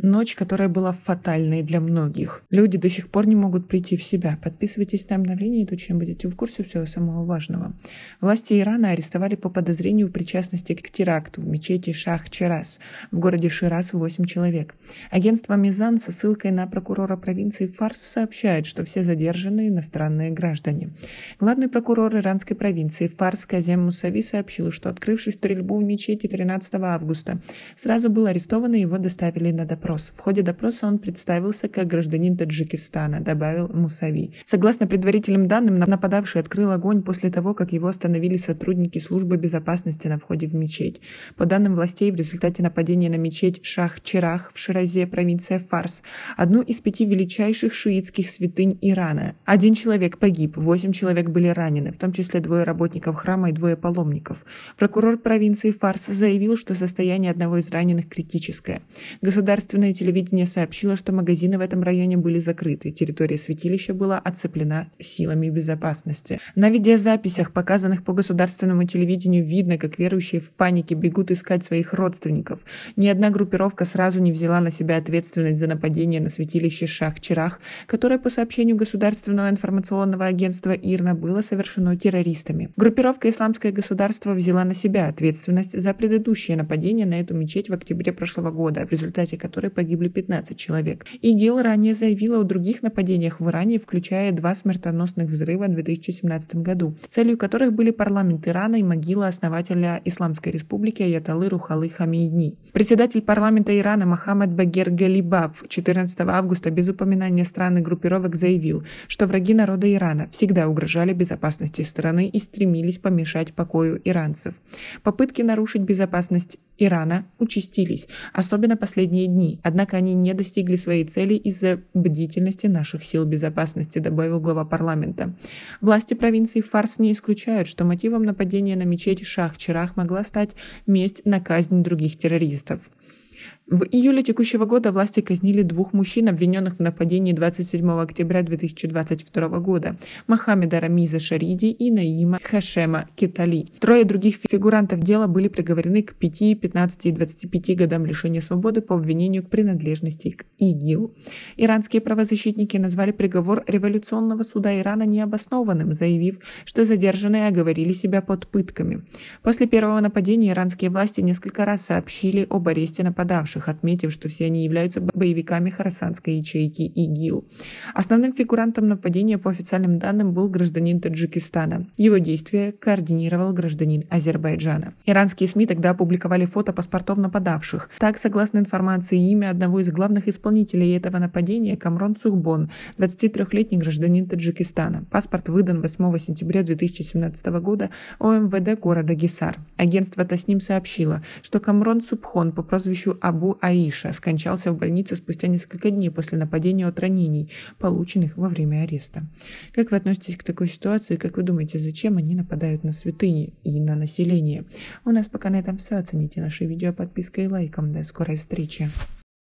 Ночь, которая была фатальной для многих. Люди до сих пор не могут прийти в себя. Подписывайтесь на обновление, и чем будете в курсе всего самого важного. Власти Ирана арестовали по подозрению в причастности к теракту в мечети шах черас в городе Ширас 8 человек. Агентство Мизан со ссылкой на прокурора провинции Фарс сообщает, что все задержанные иностранные граждане. Главный прокурор иранской провинции Фарс Казем Мусави сообщил, что открывший стрельбу в мечети 13 августа, сразу был арестован и его доставили на допрос допрос. В ходе допроса он представился как гражданин Таджикистана, добавил Мусави. Согласно предварительным данным, нападавший открыл огонь после того, как его остановили сотрудники службы безопасности на входе в мечеть. По данным властей, в результате нападения на мечеть шах черах в Ширазе, провинция Фарс, одну из пяти величайших шиитских святынь Ирана. Один человек погиб, восемь человек были ранены, в том числе двое работников храма и двое паломников. Прокурор провинции Фарс заявил, что состояние одного из раненых критическое. Государственный Общественное телевидение сообщило, что магазины в этом районе были закрыты, территория святилища была оцеплена силами безопасности. На видеозаписях, показанных по государственному телевидению, видно, как верующие в панике бегут искать своих родственников. Ни одна группировка сразу не взяла на себя ответственность за нападение на святилище Шахчерах, которое, по сообщению Государственного информационного агентства ИРНА, было совершено террористами. Группировка «Исламское государство» взяла на себя ответственность за предыдущее нападение на эту мечеть в октябре прошлого года, в результате которой которой погибли 15 человек. ИГИЛ ранее заявила о других нападениях в Иране, включая два смертоносных взрыва в 2017 году, целью которых были парламент Ирана и могила основателя Исламской республики Аяталы Рухалы Хамейни. Председатель парламента Ирана Мохаммед Багер Галибав 14 августа без упоминания стран и группировок заявил, что враги народа Ирана всегда угрожали безопасности страны и стремились помешать покою иранцев. Попытки нарушить безопасность Ирана участились, особенно последние дни, однако они не достигли своей цели из-за бдительности наших сил безопасности, добавил глава парламента. Власти провинции Фарс не исключают, что мотивом нападения на мечеть Шах-Чарах могла стать месть на казнь других террористов. В июле текущего года власти казнили двух мужчин, обвиненных в нападении 27 октября 2022 года – Мохаммеда Рамиза Шариди и Наима Хашема Китали. Трое других фигурантов дела были приговорены к 5, 15 и 25 годам лишения свободы по обвинению к принадлежности к ИГИЛ. Иранские правозащитники назвали приговор революционного суда Ирана необоснованным, заявив, что задержанные оговорили себя под пытками. После первого нападения иранские власти несколько раз сообщили об аресте нападавших погибших, отметив, что все они являются боевиками Харасанской ячейки ИГИЛ. Основным фигурантом нападения, по официальным данным, был гражданин Таджикистана. Его действия координировал гражданин Азербайджана. Иранские СМИ тогда опубликовали фото паспортов нападавших. Так, согласно информации, имя одного из главных исполнителей этого нападения – Камрон Цухбон, 23-летний гражданин Таджикистана. Паспорт выдан 8 сентября 2017 года ОМВД города Гисар. Агентство Тасним сообщило, что Камрон Субхон по прозвищу Абу Абу Аиша скончался в больнице спустя несколько дней после нападения от ранений, полученных во время ареста. Как вы относитесь к такой ситуации? Как вы думаете, зачем они нападают на святыни и на население? У нас пока на этом все. Оцените наше видео подпиской и лайком. До скорой встречи!